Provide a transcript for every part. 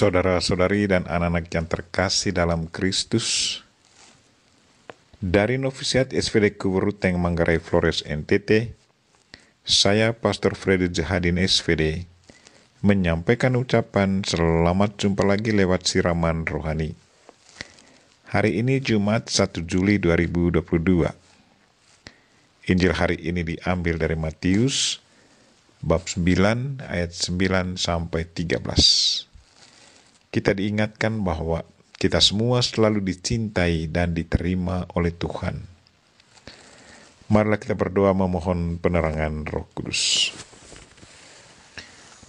Saudara-saudari dan anak-anak yang terkasih dalam Kristus, dari Novisiat SVD Kuburuteng Manggarai Flores NTT, saya Pastor Freddy Jahadin SVD menyampaikan ucapan selamat jumpa lagi lewat siraman rohani. Hari ini Jumat 1 Juli 2022. Injil hari ini diambil dari Matius bab 9 ayat 9 sampai 13 kita diingatkan bahwa kita semua selalu dicintai dan diterima oleh Tuhan. Marilah kita berdoa memohon penerangan Roh Kudus.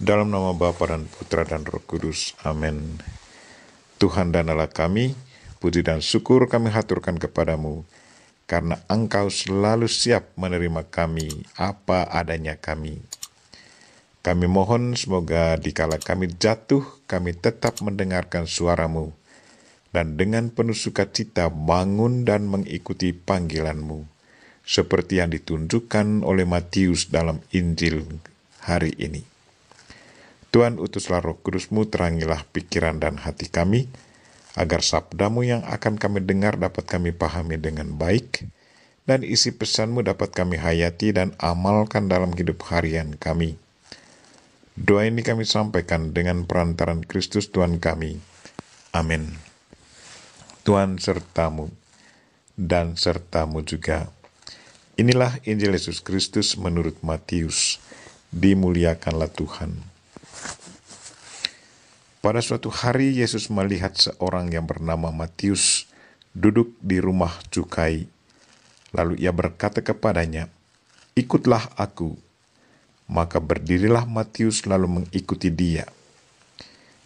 Dalam nama Bapa dan Putra dan Roh Kudus. Amin. Tuhan dan Allah kami, puji dan syukur kami haturkan kepadamu karena Engkau selalu siap menerima kami apa adanya kami. Kami mohon semoga dikala kami jatuh, kami tetap mendengarkan suaramu, dan dengan penuh sukacita bangun dan mengikuti panggilanmu, seperti yang ditunjukkan oleh Matius dalam Injil hari ini. Tuhan utuslah roh kudusmu, terangilah pikiran dan hati kami, agar sabdamu yang akan kami dengar dapat kami pahami dengan baik, dan isi pesanmu dapat kami hayati dan amalkan dalam hidup harian kami Doa ini kami sampaikan dengan perantaran Kristus Tuhan kami. Amin. Tuhan sertamu dan sertamu juga. Inilah Injil Yesus Kristus menurut Matius. Dimuliakanlah Tuhan. Pada suatu hari Yesus melihat seorang yang bernama Matius duduk di rumah cukai. Lalu ia berkata kepadanya, "Ikutlah aku." Maka berdirilah Matius lalu mengikuti dia.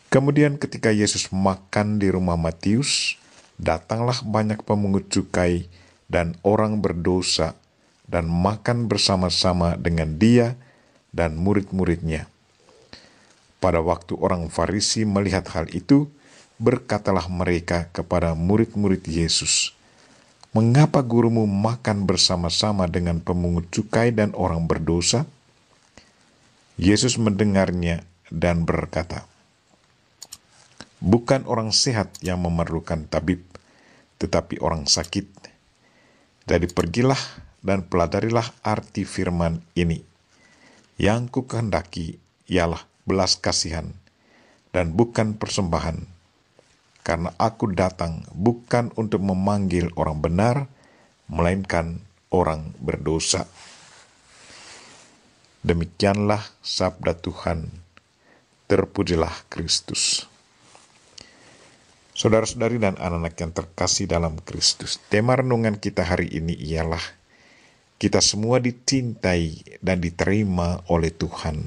Kemudian ketika Yesus makan di rumah Matius, datanglah banyak pemungut cukai dan orang berdosa dan makan bersama-sama dengan dia dan murid-muridnya. Pada waktu orang Farisi melihat hal itu, berkatalah mereka kepada murid-murid Yesus, "Mengapa gurumu makan bersama-sama dengan pemungut cukai dan orang berdosa?" Yesus mendengarnya dan berkata, "Bukan orang sehat yang memerlukan tabib, tetapi orang sakit. Jadi pergilah dan pelajarilah arti firman ini. Yang ku ialah belas kasihan dan bukan persembahan, karena aku datang bukan untuk memanggil orang benar, melainkan orang berdosa." Demikianlah sabda Tuhan. Terpujilah Kristus. Saudara-saudari dan anak-anak yang terkasih dalam Kristus, tema renungan kita hari ini ialah kita semua dicintai dan diterima oleh Tuhan.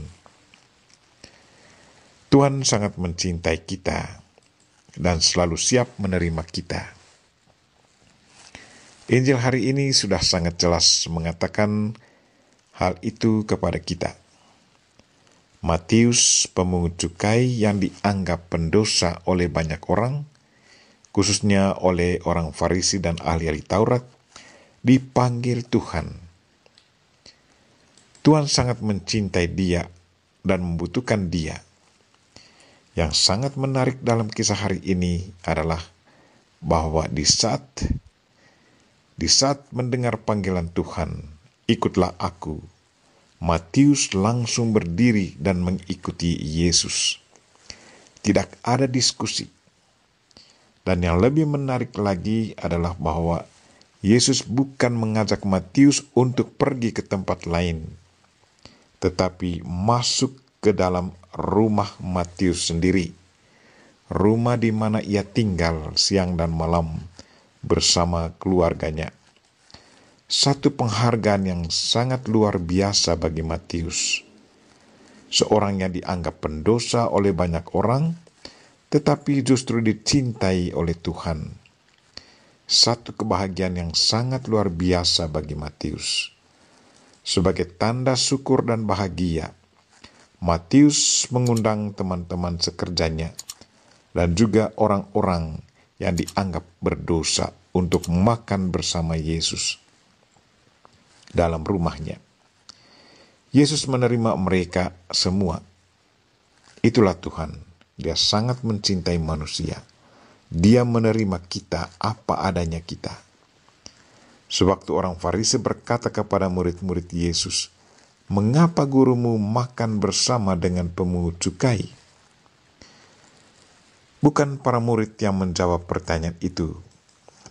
Tuhan sangat mencintai kita dan selalu siap menerima kita. Injil hari ini sudah sangat jelas mengatakan hal itu kepada kita. Matius, pemungut cukai yang dianggap pendosa oleh banyak orang, khususnya oleh orang Farisi dan ahli-ahli Taurat, dipanggil Tuhan. Tuhan sangat mencintai dia dan membutuhkan dia. Yang sangat menarik dalam kisah hari ini adalah bahwa di saat di saat mendengar panggilan Tuhan, ikutlah aku. Matius langsung berdiri dan mengikuti Yesus. Tidak ada diskusi. Dan yang lebih menarik lagi adalah bahwa Yesus bukan mengajak Matius untuk pergi ke tempat lain, tetapi masuk ke dalam rumah Matius sendiri, rumah di mana ia tinggal siang dan malam bersama keluarganya satu penghargaan yang sangat luar biasa bagi Matius. Seorang yang dianggap pendosa oleh banyak orang, tetapi justru dicintai oleh Tuhan. Satu kebahagiaan yang sangat luar biasa bagi Matius. Sebagai tanda syukur dan bahagia, Matius mengundang teman-teman sekerjanya dan juga orang-orang yang dianggap berdosa untuk makan bersama Yesus dalam rumahnya. Yesus menerima mereka semua. Itulah Tuhan, Dia sangat mencintai manusia. Dia menerima kita apa adanya kita. Sewaktu orang Farisi berkata kepada murid-murid Yesus, "Mengapa gurumu makan bersama dengan pemungut cukai?" Bukan para murid yang menjawab pertanyaan itu,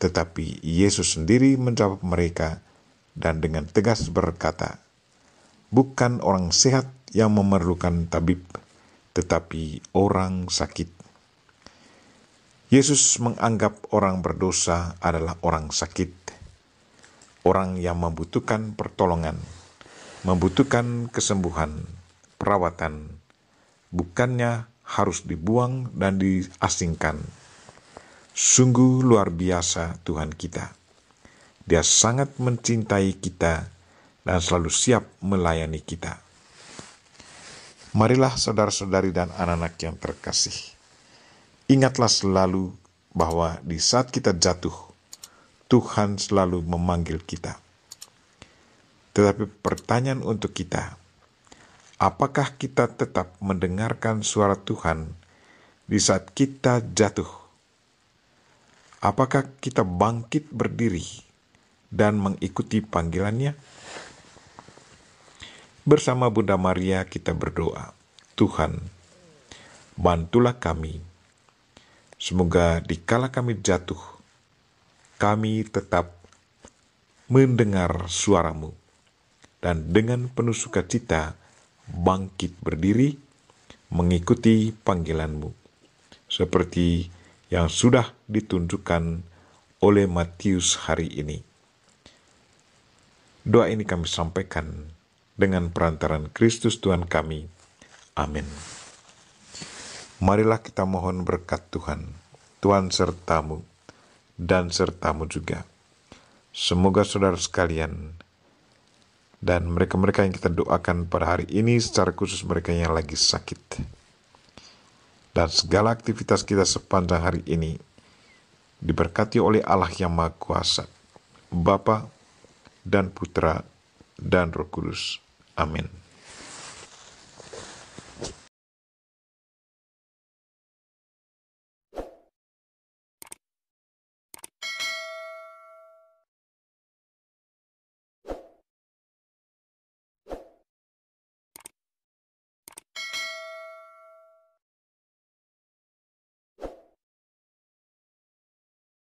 tetapi Yesus sendiri menjawab mereka dan dengan tegas berkata, "Bukan orang sehat yang memerlukan tabib, tetapi orang sakit." Yesus menganggap orang berdosa adalah orang sakit, orang yang membutuhkan pertolongan, membutuhkan kesembuhan, perawatan, bukannya harus dibuang dan diasingkan. Sungguh luar biasa Tuhan kita. Dia sangat mencintai kita dan selalu siap melayani kita. Marilah saudara-saudari dan anak-anak yang terkasih. Ingatlah selalu bahwa di saat kita jatuh, Tuhan selalu memanggil kita. Tetapi pertanyaan untuk kita, apakah kita tetap mendengarkan suara Tuhan di saat kita jatuh? Apakah kita bangkit berdiri? dan mengikuti panggilannya? Bersama Bunda Maria kita berdoa, Tuhan, bantulah kami. Semoga dikala kami jatuh, kami tetap mendengar suaramu. Dan dengan penuh sukacita, bangkit berdiri, mengikuti panggilanmu. Seperti yang sudah ditunjukkan oleh Matius hari ini. Doa ini kami sampaikan dengan perantaran Kristus Tuhan kami. Amin. Marilah kita mohon berkat Tuhan. Tuhan sertamu dan sertamu juga. Semoga saudara sekalian dan mereka-mereka yang kita doakan pada hari ini secara khusus mereka yang lagi sakit. Dan segala aktivitas kita sepanjang hari ini diberkati oleh Allah yang Maha Kuasa. Bapa, dan Putra dan Roh Kudus. Amin.